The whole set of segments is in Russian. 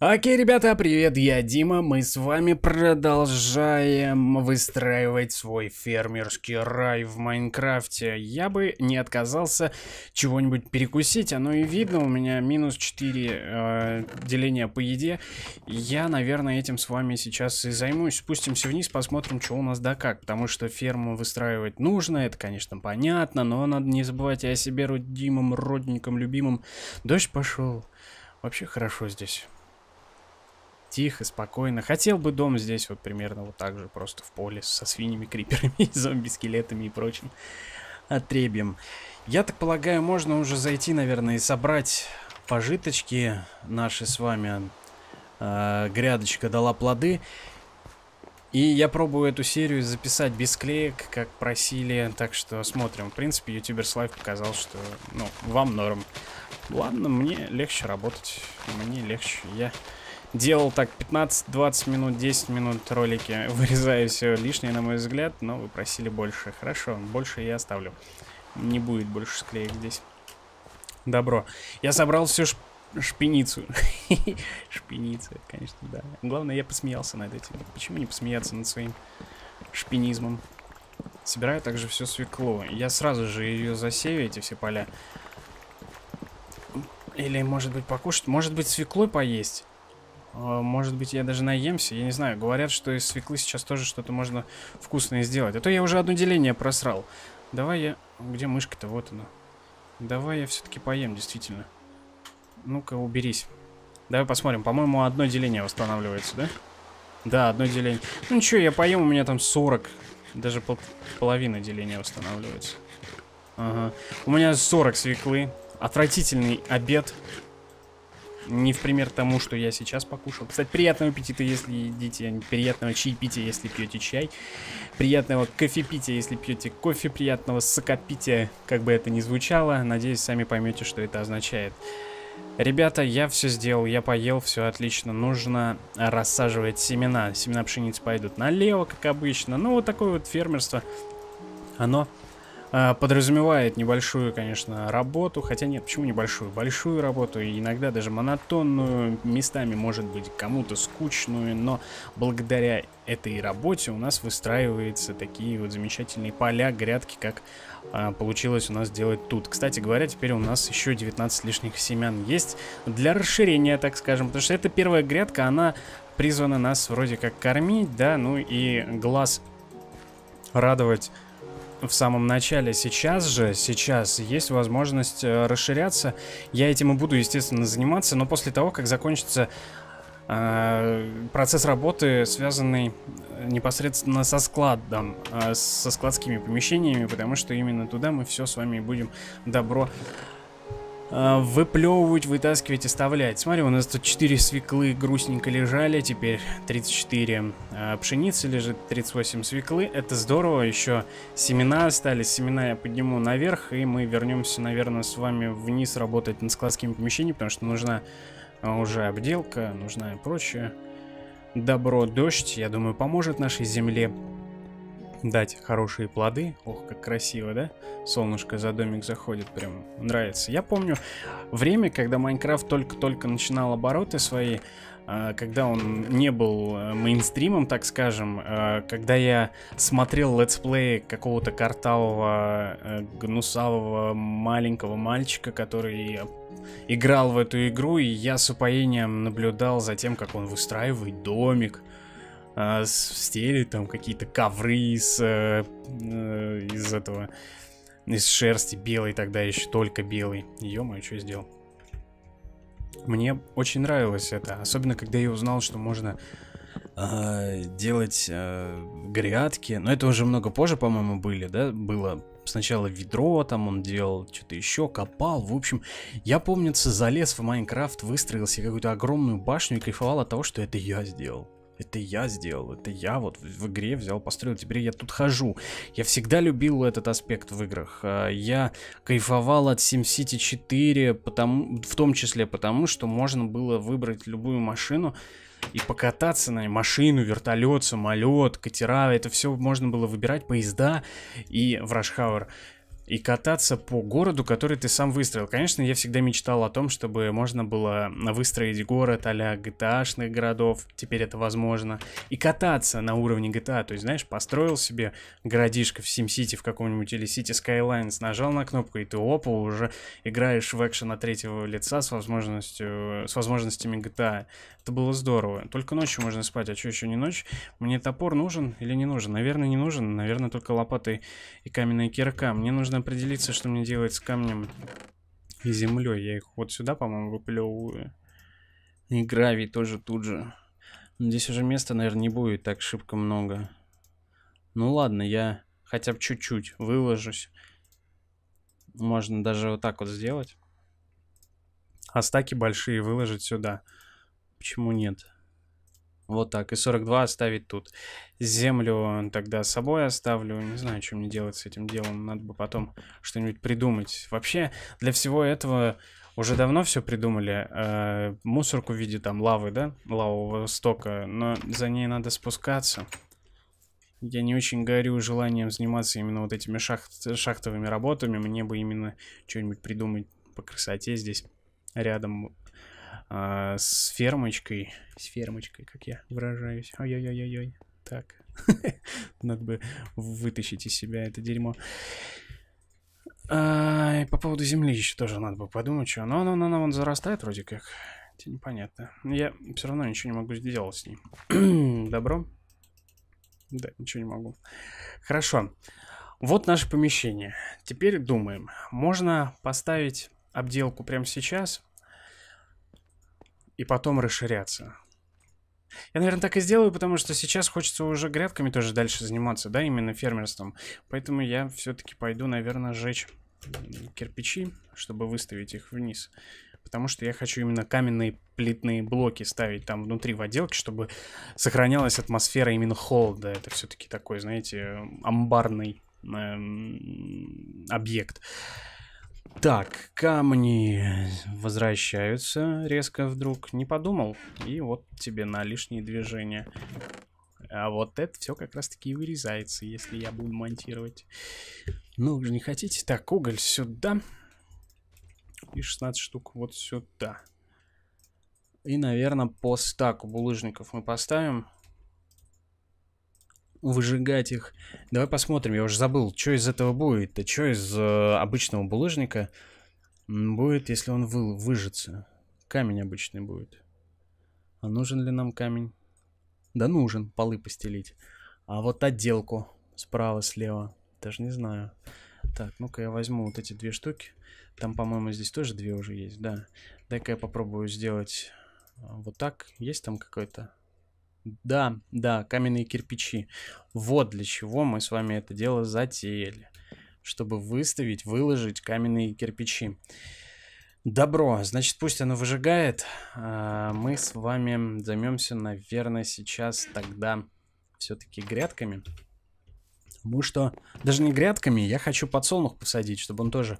Окей, ребята, привет, я Дима, мы с вами продолжаем выстраивать свой фермерский рай в Майнкрафте. Я бы не отказался чего-нибудь перекусить, оно и видно, у меня минус 4 э, деления по еде. Я, наверное, этим с вами сейчас и займусь. Спустимся вниз, посмотрим, что у нас да как, потому что ферму выстраивать нужно, это, конечно, понятно, но надо не забывать о себе родимом, родником, любимом. Дождь пошел, вообще хорошо здесь тихо, спокойно. Хотел бы дом здесь вот примерно вот так же, просто в поле со свиньями, криперами, зомби-скелетами и прочим отребьем. Я так полагаю, можно уже зайти, наверное, и собрать пожиточки наши с вами. Э, грядочка дала плоды. И я пробую эту серию записать без клеек, как просили. Так что смотрим. В принципе, Ютубер Live показал, что ну, вам норм. Ладно, мне легче работать. Мне легче. Я делал так 15-20 минут, 10 минут ролики, вырезаю все лишнее, на мой взгляд, но вы просили больше. Хорошо, больше я оставлю. Не будет больше склеек здесь. Добро. Я собрал всю ш... шпиницу. Шпиница, конечно, да. Главное, я посмеялся над этим. Почему не посмеяться над своим шпинизмом? Собираю также все свекло. Я сразу же ее засею, эти все поля. Или, может быть, покушать? Может быть, свеклой поесть? Э, может быть, я даже наемся, я не знаю. Говорят, что из свеклы сейчас тоже что-то можно вкусное сделать. А то я уже одно деление просрал. Давай я... Где мышка-то? Вот она. Давай я все-таки поем, действительно. Ну-ка, уберись. Давай посмотрим. По-моему, одно деление восстанавливается, да? Да, одно деление. Ну ничего, я поем, у меня там 40. Даже пол половина деления восстанавливается. Ага. У меня 40 свеклы. Отвратительный обед. Не в пример тому, что я сейчас покушал. Кстати, приятного аппетита, если едите. А приятного чаепития, если пьете чай. Приятного кофепития, если пьете кофе. Приятного сокопития, как бы это ни звучало. Надеюсь, сами поймете, что это означает. Ребята, я все сделал, я поел, все отлично. Нужно рассаживать семена. Семена пшеницы пойдут налево, как обычно. Ну, вот такое вот фермерство. Оно Э, подразумевает небольшую, конечно, работу, хотя нет, почему небольшую, большую работу, и иногда даже монотонную, местами может быть кому-то скучную, но благодаря этой работе у нас выстраиваются такие вот замечательные поля, грядки, как э, получилось у нас делать тут. Кстати говоря, теперь у нас еще 19 лишних семян есть для расширения, так скажем, потому что эта первая грядка, она призвана нас вроде как кормить, да, ну и глаз радовать в самом начале. Сейчас же, сейчас есть возможность э, расширяться. Я этим и буду, естественно, заниматься, но после того, как закончится э, процесс работы, связанный э, непосредственно со складом, со складскими помещениями, потому что именно туда мы все с вами будем добро э, выплевывать, вытаскивать и Смотри, у нас тут 4 свеклы грустненько лежали, теперь 34 э, пшеницы лежит, 38 свеклы. Это здорово, еще семена остались, семена я подниму наверх, и мы вернемся, наверное, с вами вниз работать на складскими помещениями, потому что нужна э, уже обделка, нужна и прочее. Добро, дождь, я думаю, поможет нашей земле дать хорошие плоды. Ох, как красиво, да? Солнышко за домик заходит, прям нравится. Я помню время, когда Майнкрафт только-только начинал обороты свои, а, когда он не был э, мейнстримом, так скажем, а, когда я смотрел летсплей какого-то картавого, э, гнусавого маленького мальчика, который играл в эту игру, и я с упоением наблюдал за тем, как он выстраивает домик, э, а, стеле, там какие-то ковры из, э, э, из этого, из шерсти белой тогда еще, только белый. Ё-моё, что я сделал? Мне очень нравилось это, особенно когда я узнал, что можно э, делать э, грядки. Но это уже много позже, по-моему, были, да? Было сначала ведро, там он делал что-то еще, копал. В общем, я помнится, залез в Майнкрафт, выстроил себе какую-то огромную башню и кайфовал от того, что это я сделал. Это я сделал, это я вот в, игре взял, построил, теперь я тут хожу. Я всегда любил этот аспект в играх. А, я кайфовал от SimCity 4, потому, в том числе потому, что можно было выбрать любую машину, и покататься на машину, вертолет, самолет, катера, это все можно было выбирать, поезда и в Рашхауэр и кататься по городу, который ты сам выстроил. Конечно, я всегда мечтал о том, чтобы можно было выстроить город а-ля GTA-шных городов, теперь это возможно, и кататься на уровне GTA, то есть, знаешь, построил себе городишко в SimCity в каком-нибудь или City Skylines, нажал на кнопку, и ты опа, уже играешь в экшен от третьего лица с возможностью, с возможностями GTA. Это было здорово. Только ночью можно спать, а что еще не ночь? Мне топор нужен или не нужен? Наверное, не нужен. Наверное, только лопаты и каменная кирка. Мне нужно определиться, что мне делать с камнем и землей. Я их вот сюда, по-моему, выплевываю. И гравий тоже тут же. Ну, здесь уже места, наверное, не будет так шибко много. Ну ладно, я хотя бы чуть-чуть выложусь. Можно даже вот так вот сделать. А стаки большие выложить сюда. Сюда. Почему нет? Вот так. И 42 оставить тут. Землю тогда с собой оставлю. Не знаю, что мне делать с этим делом. Надо бы потом что-нибудь придумать. Вообще, для всего этого уже давно все придумали. Э, мусорку в виде там лавы, да? Лавового стока. Но за ней надо спускаться. Я не очень горю желанием заниматься именно вот этими шахт шахтовыми работами. Мне бы именно что-нибудь придумать по красоте здесь рядом, а, с фермочкой. С фермочкой, как я выражаюсь. Ой-ой-ой-ой. Так. Надо бы вытащить из себя это дерьмо. А, и по поводу земли еще тоже надо бы подумать, что. Но, она, она, она вон зарастает вроде как. Это непонятно. Я все равно ничего не могу сделать с ней. Добро? Да, ничего не могу. Хорошо. Вот наше помещение. Теперь думаем. Можно поставить обделку прямо сейчас и потом расширяться. Я, наверное, так и сделаю, потому что сейчас хочется уже грядками тоже дальше заниматься, да, именно фермерством. Поэтому я все-таки пойду, наверное, сжечь кирпичи, чтобы выставить их вниз. Потому что я хочу именно каменные плитные блоки ставить там внутри в отделке, чтобы сохранялась атмосфера именно холода. Это все-таки такой, знаете, амбарный эм, объект. Так, камни возвращаются резко вдруг. Не подумал. И вот тебе на лишние движения. А вот это все как раз таки и вырезается, если я буду монтировать. Ну, же не хотите? Так, уголь сюда. И 16 штук вот сюда. И, наверное, по стаку булыжников мы поставим выжигать их. Давай посмотрим, я уже забыл, что из этого будет. Да что из э, обычного булыжника будет, если он вы, выжится. Камень обычный будет. А нужен ли нам камень? Да нужен, полы постелить. А вот отделку справа, слева, даже не знаю. Так, ну-ка я возьму вот эти две штуки. Там, по-моему, здесь тоже две уже есть, да. Дай-ка я попробую сделать э, вот так. Есть там какой-то да, да, каменные кирпичи. Вот для чего мы с вами это дело затеяли. Чтобы выставить, выложить каменные кирпичи. Добро, значит, пусть оно выжигает. А мы с вами займемся, наверное, сейчас тогда все-таки грядками. Потому что даже не грядками, я хочу подсолнух посадить, чтобы он тоже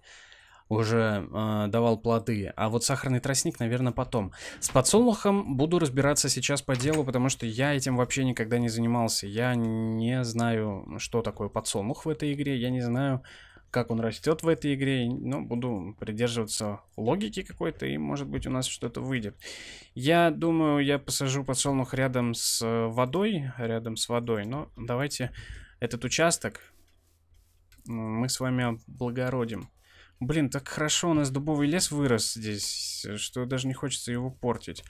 уже э, давал плоды. А вот сахарный тростник, наверное, потом. С подсолнухом буду разбираться сейчас по делу, потому что я этим вообще никогда не занимался. Я не знаю, что такое подсолнух в этой игре. Я не знаю, как он растет в этой игре, но буду придерживаться логики какой-то, и может быть у нас что-то выйдет. Я думаю, я посажу подсолнух рядом с э, водой, рядом с водой, но давайте этот участок мы с вами облагородим. Блин, так хорошо у нас дубовый лес вырос здесь, э, что даже не хочется его портить.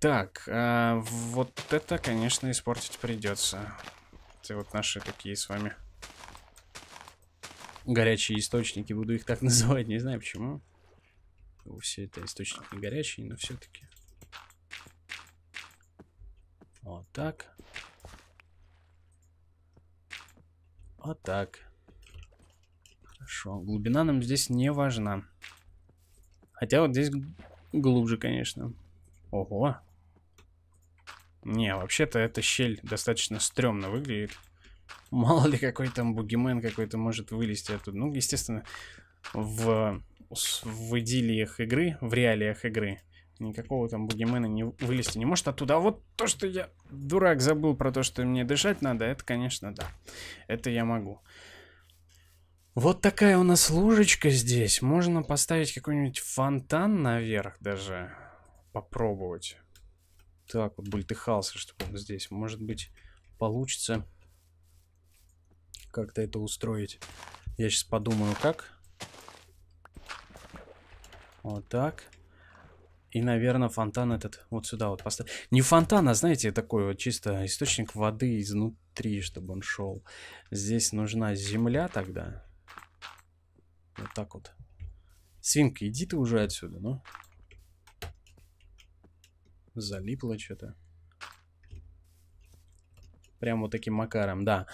Так, а вот это, конечно, испортить придется. Это вот наши такие с вами горячие источники, буду их так называть, не знаю почему. Ну, все это источники горячие, но все-таки. Вот так. Вот так. Хорошо, глубина нам здесь не важна. Хотя вот здесь глубже, конечно. Ого. Не, вообще-то эта щель достаточно стрёмно выглядит. Мало ли какой там бугимен какой-то может вылезти оттуда. Ну, естественно, в, в идиллиях игры, в реалиях игры, никакого там бугимена не вылезти не может оттуда. А вот то, что я, дурак, забыл про то, что мне дышать надо, это, конечно, да. Это я могу. Вот такая у нас лужечка здесь. Можно поставить какой-нибудь фонтан наверх даже. Попробовать. Так, вот бультыхался, чтобы он здесь. Может быть, получится как-то это устроить. Я сейчас подумаю, как. Вот так. И, наверное, фонтан этот вот сюда вот поставить. Не фонтан, а, знаете, такой вот чисто источник воды изнутри, чтобы он шел. Здесь нужна земля тогда. Вот так вот. Свинка, иди ты уже отсюда, ну. Залипло что-то. прямо вот таким макаром, да.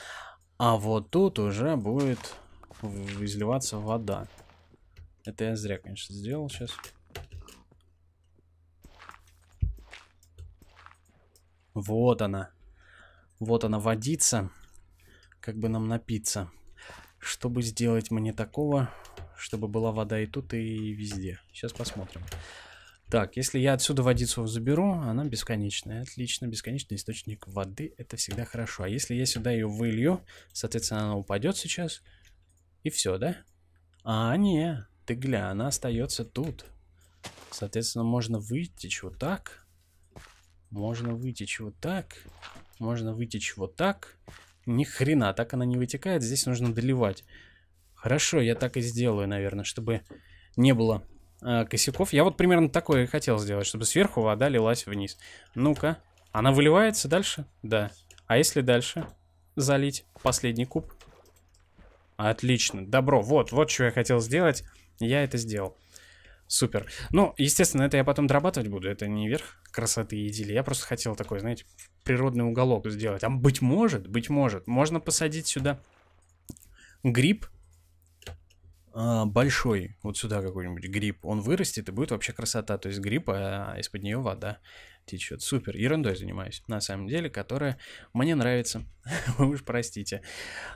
А вот тут уже будет изливаться вода. Это я зря, конечно, сделал сейчас. Вот она. Вот она водится. Как бы нам напиться чтобы сделать мне такого, чтобы была вода и тут, и везде. Сейчас посмотрим. Так, если я отсюда водицу заберу, она бесконечная. Отлично, бесконечный источник воды, это всегда хорошо. А если я сюда ее вылью, соответственно, она упадет сейчас, и все, да? А, не, ты гля, она остается тут. Соответственно, можно вытечь вот так. Можно вытечь вот так. Можно вытечь вот так. Ни хрена, так она не вытекает, здесь нужно доливать. Хорошо, я так и сделаю, наверное, чтобы не было э, косяков. Я вот примерно такое и хотел сделать, чтобы сверху вода лилась вниз. Ну-ка. Она выливается дальше? Да. А если дальше залить последний куб? Отлично, добро. Вот, вот что я хотел сделать. Я это сделал. Супер. Ну, естественно, это я потом дорабатывать буду. Это не верх красоты и идеи. Я просто хотел такой, знаете, природный уголок сделать. А быть может, быть может, можно посадить сюда гриб а, большой. Вот сюда какой-нибудь гриб. Он вырастет и будет вообще красота. То есть гриб, а из-под нее вода течет. Супер. Ерундой занимаюсь, на самом деле, которая мне нравится. Вы уж простите.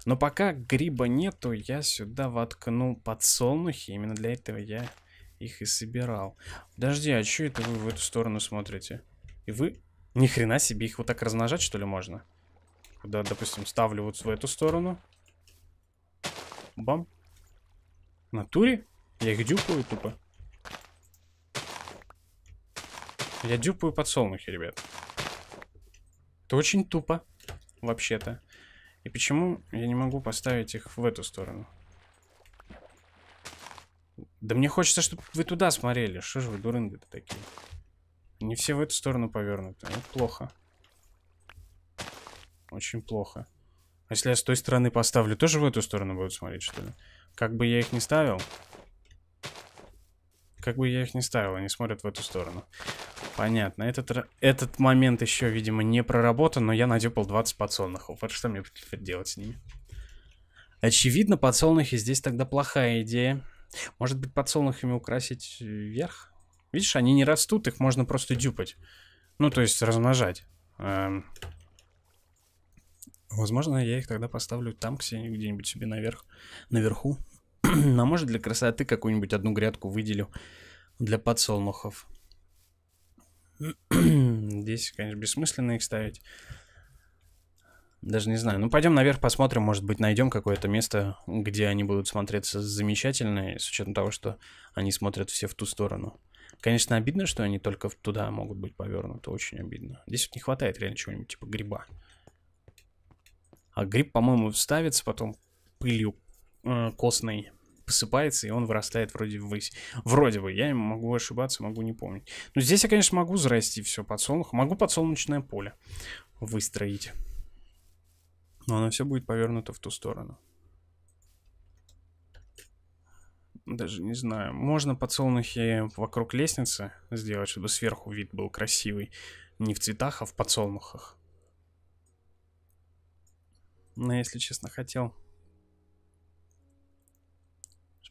Но пока гриба нету, я сюда воткну подсолнухи. Именно для этого я их и собирал. Подожди, а что это вы в эту сторону смотрите? И вы? Ни хрена себе, их вот так размножать, что ли, можно? Куда, допустим, ставлю вот в эту сторону. Бам. На туре Я их дюпаю тупо. Я дюпаю подсолнухи, ребят. Это очень тупо, вообще-то. И почему я не могу поставить их в эту сторону? Да мне хочется, чтобы вы туда смотрели. Что же вы дурынды-то такие? Не все в эту сторону повернуты. Ну, плохо. Очень плохо. А если я с той стороны поставлю, тоже в эту сторону будут смотреть, что ли? Как бы я их не ставил... Как бы я их не ставил, они смотрят в эту сторону. Понятно. Этот, этот момент еще, видимо, не проработан, но я надепал 20 подсолнухов. Вот что мне делать с ними. Очевидно, подсолнухи здесь тогда плохая идея. Может быть, подсолнухами украсить вверх? Видишь, они не растут, их можно просто дюпать. Ну, то есть размножать. Эм... Возможно, я их тогда поставлю там, где-нибудь себе наверх, наверху. а может, для красоты какую-нибудь одну грядку выделю для подсолнухов. Здесь, конечно, бессмысленно их ставить. Даже не знаю. Ну, пойдем наверх, посмотрим, может быть, найдем какое-то место, где они будут смотреться замечательно, с учетом того, что они смотрят все в ту сторону. Конечно, обидно, что они только туда могут быть повернуты, очень обидно. Здесь вот не хватает реально чего-нибудь типа гриба. А гриб, по-моему, вставится, потом пылью э, костной посыпается, и он вырастает вроде ввысь. Вроде бы, я могу ошибаться, могу не помнить. Но ну, здесь я, конечно, могу зарасти все подсолнух, могу подсолнечное поле выстроить. Но оно все будет повернуто в ту сторону. Даже не знаю. Можно подсолнухи вокруг лестницы сделать, чтобы сверху вид был красивый. Не в цветах, а в подсолнухах. Но если честно, хотел.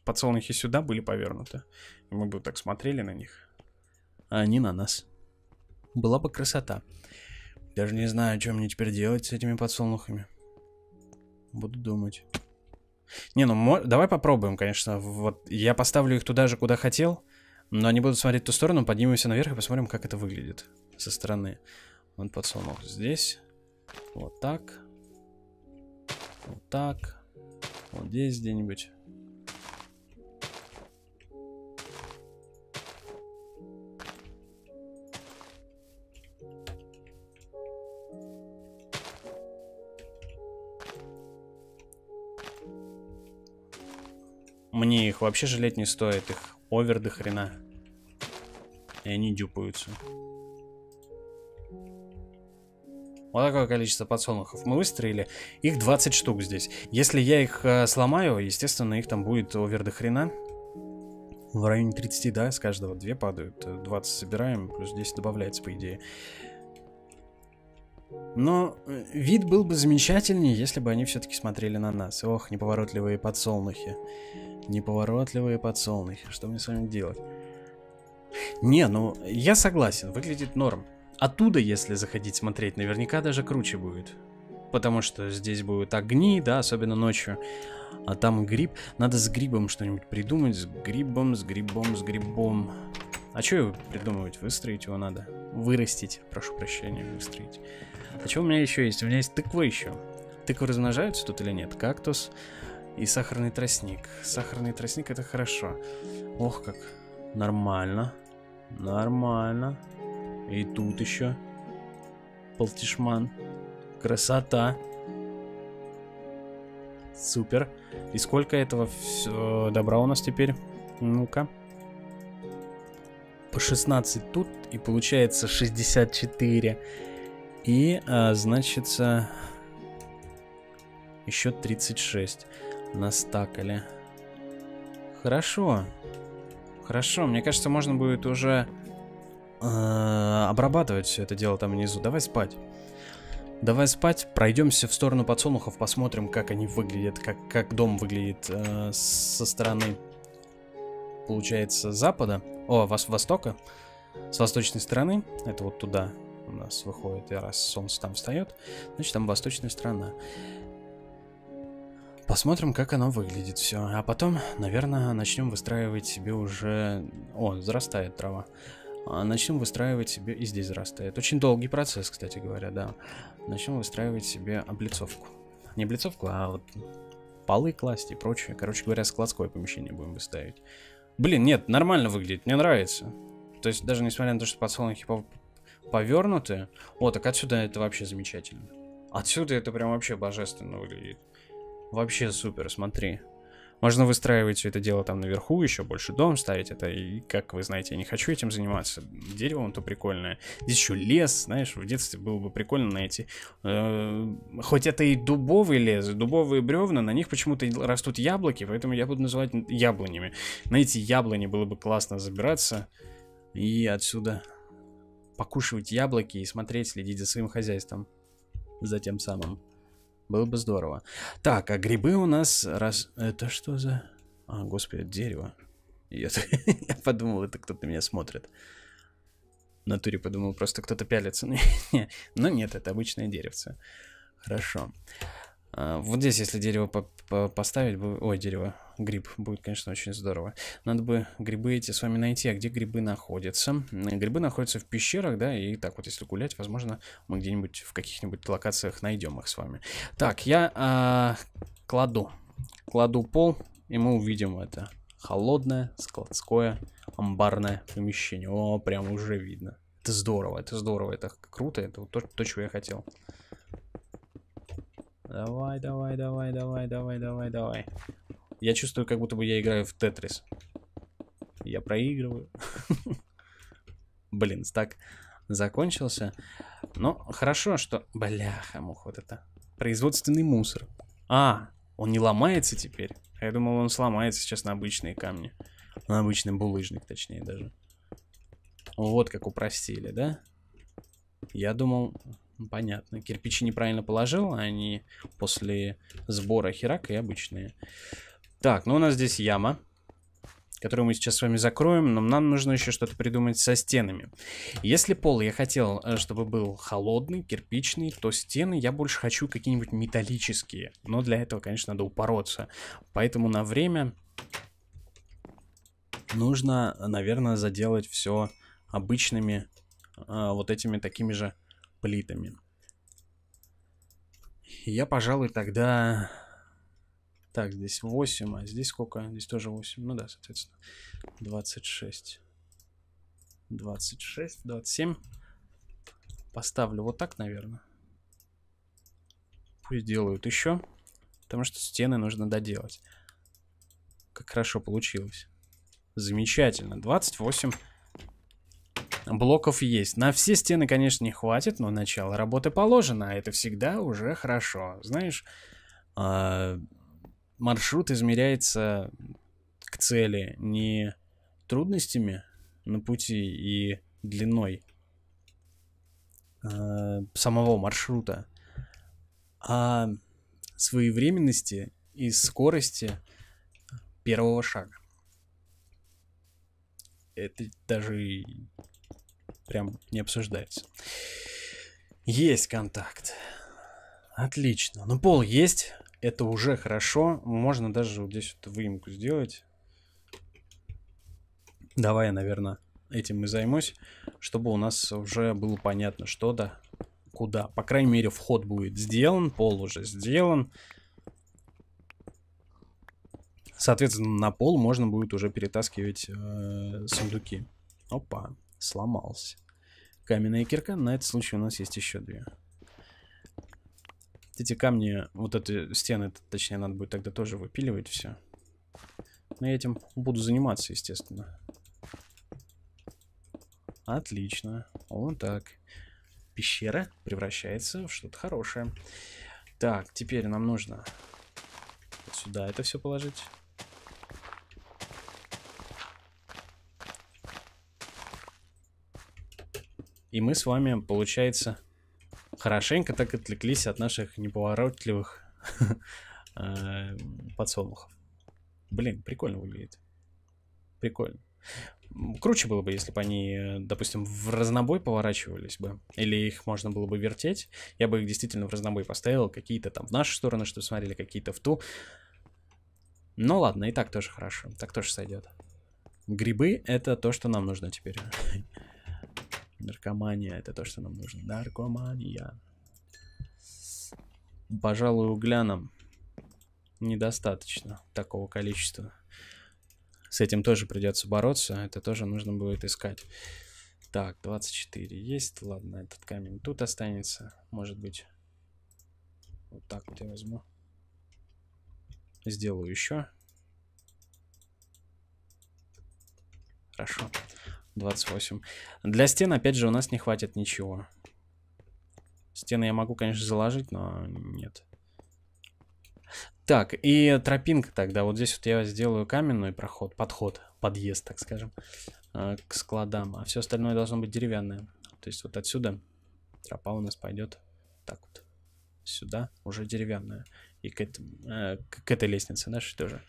Подсолнухи сюда были повернуты. И мы бы так смотрели на них. А они на нас. Была бы красота. Даже не знаю, что мне теперь делать с этими подсолнухами. Буду думать. Не, ну давай попробуем, конечно. Вот я поставлю их туда же, куда хотел. Но они будут смотреть в ту сторону, поднимемся наверх и посмотрим, как это выглядит со стороны. Он подсолнух здесь. Вот так. Вот так. Вот здесь где-нибудь. Мне их вообще жалеть не стоит. Их овер до хрена. И они дюпаются. Вот такое количество подсолнухов мы выстроили. Их 20 штук здесь. Если я их э, сломаю, естественно, их там будет овер до хрена. В районе 30, да, с каждого 2 падают. 20 собираем, плюс 10 добавляется, по идее. Но э, вид был бы замечательнее, если бы они все-таки смотрели на нас. Ох, неповоротливые подсолнухи. Неповоротливые подсолнухи. Что мне с вами делать? Не, ну, я согласен, выглядит норм. Оттуда, если заходить смотреть, наверняка даже круче будет. Потому что здесь будут огни, да, особенно ночью. А там гриб. Надо с грибом что-нибудь придумать. С грибом, с грибом, с грибом. А что его придумывать? Выстроить его надо. Вырастить, прошу прощения, выстроить. А что у меня еще есть? У меня есть тыква еще. Тыквы размножаются тут или нет? Кактус и сахарный тростник. Сахарный тростник это хорошо. Ох, как. Нормально. Нормально. И тут еще. Полтишман. Красота. Супер. И сколько этого все добра у нас теперь? Ну-ка по 16 тут, и получается 64. И, а, значится, еще 36 настакали. Хорошо. Хорошо, мне кажется, можно будет уже э, обрабатывать все это дело там внизу. Давай спать. Давай спать, пройдемся в сторону подсолнухов, посмотрим, как они выглядят, как, как дом выглядит э, со стороны, получается, запада о, вас востока, с восточной стороны, это вот туда у нас выходит, и раз солнце там встает, значит там восточная сторона. Посмотрим, как оно выглядит все. А потом, наверное, начнем выстраивать себе уже... О, зарастает трава. А, начнем выстраивать себе... И здесь зарастает. Очень долгий процесс, кстати говоря, да. Начнем выстраивать себе облицовку. Не облицовку, а вот полы класть и прочее. Короче говоря, складское помещение будем выставить. Блин, нет, нормально выглядит, мне нравится. То есть даже несмотря на то, что подсолнухи повернуты... О, так отсюда это вообще замечательно. Отсюда это прям вообще божественно выглядит. Вообще супер, смотри. Можно выстраивать все это дело там наверху, еще больше дом ставить. Это, и, как вы знаете, я не хочу этим заниматься. дерево Деревом то прикольное. Здесь еще лес, знаешь, в детстве было бы прикольно найти. Э, хоть это и дубовый лес, дубовые бревна, на них почему-то растут яблоки, поэтому я буду называть яблонями. На эти яблони было бы классно забираться. И отсюда покушивать яблоки и смотреть, следить за своим хозяйством. За тем самым. Было бы здорово. Так, а грибы у нас раз... Это что за... А, господи, дерево. Я, подумал, это кто-то меня смотрит. В натуре подумал, просто кто-то пялится. Но нет, это обычное деревце. Хорошо. А, вот здесь, если дерево поставить... Ой, дерево гриб. Будет, конечно, очень здорово. Надо бы грибы эти с вами найти. А где грибы находятся? Грибы находятся в пещерах, да, и так вот, если гулять, возможно, мы где-нибудь в каких-нибудь локациях найдем их с вами. Так, я а, кладу. Кладу пол, и мы увидим это. Холодное, складское, амбарное помещение. О, прям уже видно. Это здорово, это здорово, это круто, это то, то чего я хотел. Давай, давай, давай, давай, давай, давай, давай. Я чувствую, как будто бы я играю в Тетрис. Я проигрываю. Блин, так закончился. Но хорошо, что... Бляха, мух, вот это. Производственный мусор. А, он не ломается теперь? Я думал, он сломается сейчас на обычные камни. На обычный булыжник, точнее, даже. Вот как упростили, да? Я думал... Ну, понятно. Кирпичи неправильно положил, а они после сбора херака и обычные. Так, ну у нас здесь яма, которую мы сейчас с вами закроем, но нам нужно еще что-то придумать со стенами. Если пол я хотел, э, чтобы был холодный, кирпичный, то стены я больше хочу какие-нибудь металлические. Но для этого, конечно, надо упороться. Поэтому на время нужно, наверное, заделать все обычными э, вот этими такими же плитами. Я, пожалуй, тогда так, здесь 8, а здесь сколько? Здесь тоже 8. Ну да, соответственно, 26. 26, 27. Поставлю вот так, наверное. Пусть делают еще. Потому что стены нужно доделать. Как хорошо получилось. Замечательно. 28 блоков есть. На все стены, конечно, не хватит, но начало работы положено, а это всегда уже хорошо. Знаешь, а, маршрут измеряется к цели не трудностями на пути и длиной э, самого маршрута, а своевременности и скорости первого шага. Это даже прям не обсуждается. Есть контакт. Отлично. Ну, пол есть. Это уже хорошо. Можно даже вот здесь вот выемку сделать. Давай я, наверное, этим и займусь, чтобы у нас уже было понятно, что да, куда. По крайней мере, вход будет сделан, пол уже сделан. Соответственно, на пол можно будет уже перетаскивать э, сундуки. Опа, сломался. Каменная кирка, на этот случай у нас есть еще две. Эти камни, вот эти стены, точнее, надо будет тогда тоже выпиливать все. Но ну, я этим буду заниматься, естественно. Отлично. Вот так. Пещера превращается в что-то хорошее. Так, теперь нам нужно вот сюда это все положить. И мы с вами, получается, хорошенько так отвлеклись от наших неповоротливых эм, подсолнухов. Блин, прикольно выглядит. Прикольно. Круче было бы, если бы они, э, допустим, в разнобой поворачивались бы, или их можно было бы вертеть. Я бы их действительно в разнобой поставил, какие-то там в нашу сторону, что смотрели, какие-то в ту. Ну ладно, и так тоже хорошо, так тоже сойдет. Грибы — это то, что нам нужно теперь. Наркомания — это то, что нам нужно. Наркомания. Пожалуй, углянам недостаточно такого количества. С этим тоже придется бороться, это тоже нужно будет искать. Так, 24 есть, ладно, этот камень тут останется, может быть. Вот так вот я возьму. Сделаю еще. Хорошо. 28. Для стен, опять же, у нас не хватит ничего. Стены я могу, конечно, заложить, но нет. Так, и тропинка тогда. Вот здесь вот я сделаю каменный проход, подход, подъезд, так скажем, э, к складам. А все остальное должно быть деревянное. То есть вот отсюда тропа у нас пойдет так вот сюда, уже деревянная. И к, этому, э, к этой лестнице нашей тоже.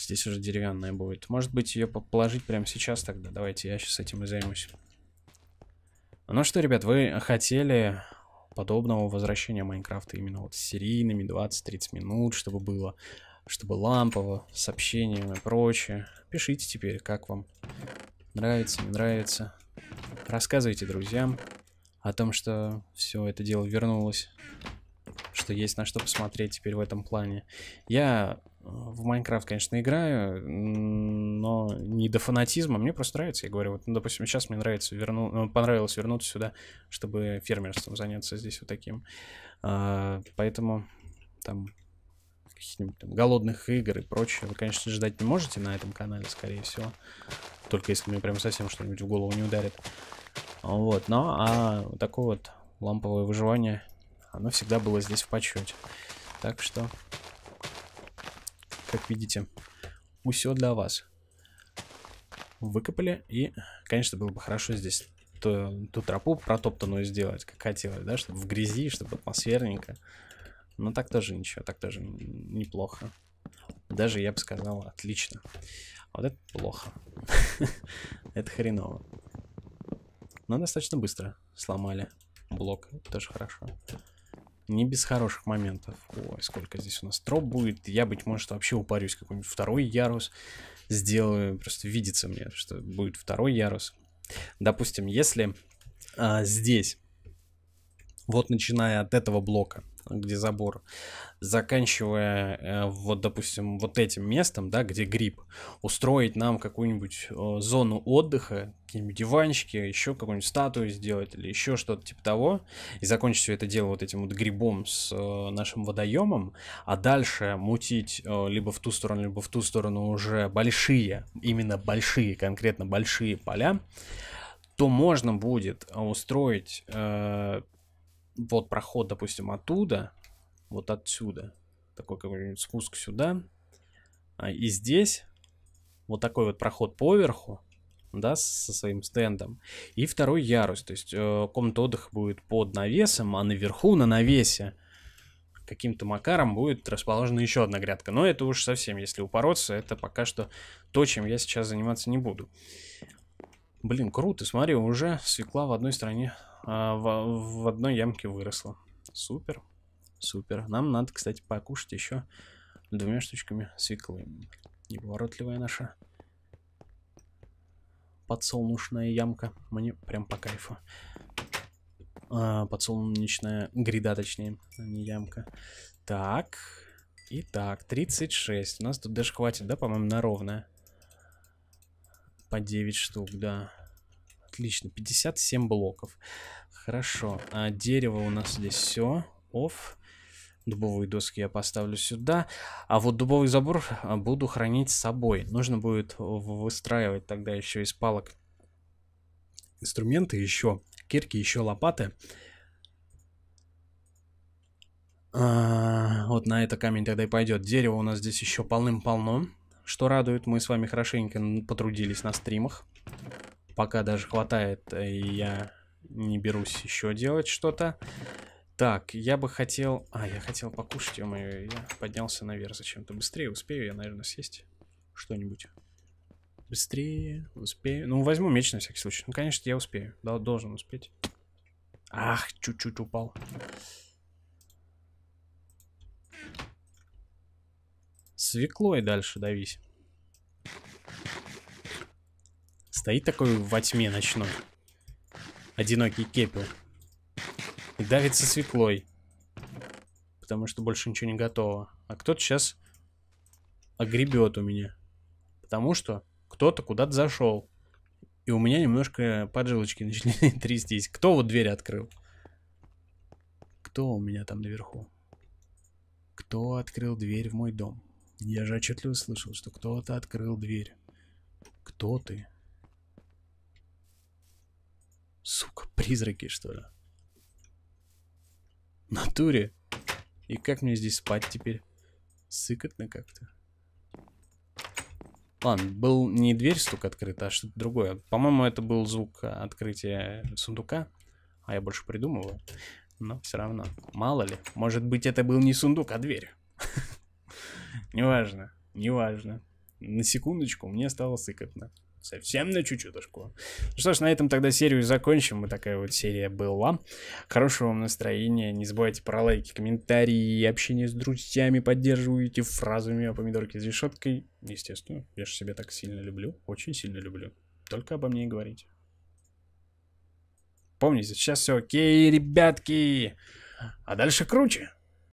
Здесь уже деревянная будет. Может быть, ее положить прямо сейчас тогда. Давайте я сейчас этим и займусь. Ну что, ребят, вы хотели подобного возвращения Майнкрафта именно вот с серийными 20-30 минут, чтобы было, чтобы лампово, сообщениями и прочее. Пишите теперь, как вам нравится, не нравится. Рассказывайте друзьям о том, что все это дело вернулось, что есть на что посмотреть теперь в этом плане. Я в Майнкрафт, конечно, играю, но не до фанатизма. Мне просто нравится. Я говорю, вот, ну, допустим, сейчас мне нравится верну... Ну, понравилось вернуться сюда, чтобы фермерством заняться здесь вот таким. А, поэтому там каких-нибудь там, голодных игр и прочее вы, конечно, ждать не можете на этом канале, скорее всего. Только если мне прям совсем что-нибудь в голову не ударит. Вот, но ну, а вот такое вот ламповое выживание, оно всегда было здесь в почете. Так что как видите, все для вас. Выкопали, и, конечно, было бы хорошо здесь то, ту тропу протоптанную сделать, как хотелось, да, чтобы в грязи, чтобы атмосферненько. Но так тоже ничего, так тоже неплохо. Даже, я бы сказал, отлично. Вот это плохо. это хреново. Но достаточно быстро сломали блок, тоже хорошо. Не без хороших моментов. Ой, сколько здесь у нас троп будет. Я, быть может, вообще упарюсь какой-нибудь второй ярус. Сделаю, просто видится мне, что будет второй ярус. Допустим, если а, здесь, вот начиная от этого блока, где забор, заканчивая, э, вот, допустим, вот этим местом, да, где гриб, устроить нам какую-нибудь э, зону отдыха, какие-нибудь диванчики, еще какую-нибудь статую сделать или еще что-то типа того, и закончить все это дело вот этим вот грибом с э, нашим водоемом, а дальше мутить либо в ту сторону, либо в ту сторону уже большие, именно большие, конкретно большие поля, то можно будет устроить вот проход, допустим, оттуда, вот отсюда, такой какой-нибудь спуск сюда, а, и здесь вот такой вот проход поверху, да, со своим стендом. И второй ярус, то есть э, комната отдыха будет под навесом, а наверху на навесе каким-то макаром будет расположена еще одна грядка. Но это уж совсем, если упороться, это пока что то, чем я сейчас заниматься не буду. Блин, круто, смотри, уже свекла в одной стороне а, в, в одной ямке выросло. Супер, супер. Нам надо, кстати, покушать еще двумя штучками свеклы. Неповоротливая наша подсолнечная ямка. Мне прям по кайфу. А, подсолнечная гряда, точнее, а не ямка. Так. Итак, 36. У нас тут даже хватит, да, по-моему, на ровное. По 9 штук, да. Отлично, 57 блоков. Хорошо, а дерево у нас здесь все. оф Дубовые доски я поставлю сюда. А вот дубовый забор а, буду хранить с собой. Нужно будет выстраивать тогда еще из палок инструменты, еще кирки, еще лопаты. А, вот на это камень тогда и пойдет. Дерево у нас здесь еще полным-полно. Что радует, мы с вами хорошенько потрудились на стримах пока даже хватает, э, и я не берусь еще делать что-то. Так, я бы хотел... А, я хотел покушать, ё-моё, я поднялся наверх зачем-то. Быстрее успею я, наверное, съесть что-нибудь. Быстрее, успею. Ну, возьму меч на всякий случай. Ну, конечно, я успею. Да, должен успеть. Ах, чуть-чуть упал. Свеклой дальше давись. Стоит такой во тьме ночной. Одинокий кепел. И давится светлой, Потому что больше ничего не готово. А кто-то сейчас огребет у меня. Потому что кто-то куда-то зашел. И у меня немножко поджилочки начали трястись. Кто вот дверь открыл? Кто у меня там наверху? Кто открыл дверь в мой дом? Я же отчетливо слышал, что кто-то открыл дверь. Кто ты? призраки, что ли? В натуре? И как мне здесь спать теперь? Сыкотно как-то. Ладно, был не дверь стук открыта, а что-то другое. По-моему, это был звук открытия сундука. А я больше придумываю. Но все равно. Мало ли. Может быть, это был не сундук, а дверь. Неважно. Неважно. На секундочку мне стало сыкотно. Совсем на чуть-чуточку. Ну что ж, на этом тогда серию закончим. Вот такая вот серия была. Хорошего вам настроения. Не забывайте про лайки, комментарии, общение с друзьями. Поддерживайте фразами о помидорке с решеткой. Естественно, я же себя так сильно люблю. Очень сильно люблю. Только обо мне и говорите. Помните, сейчас все окей, ребятки. А дальше круче.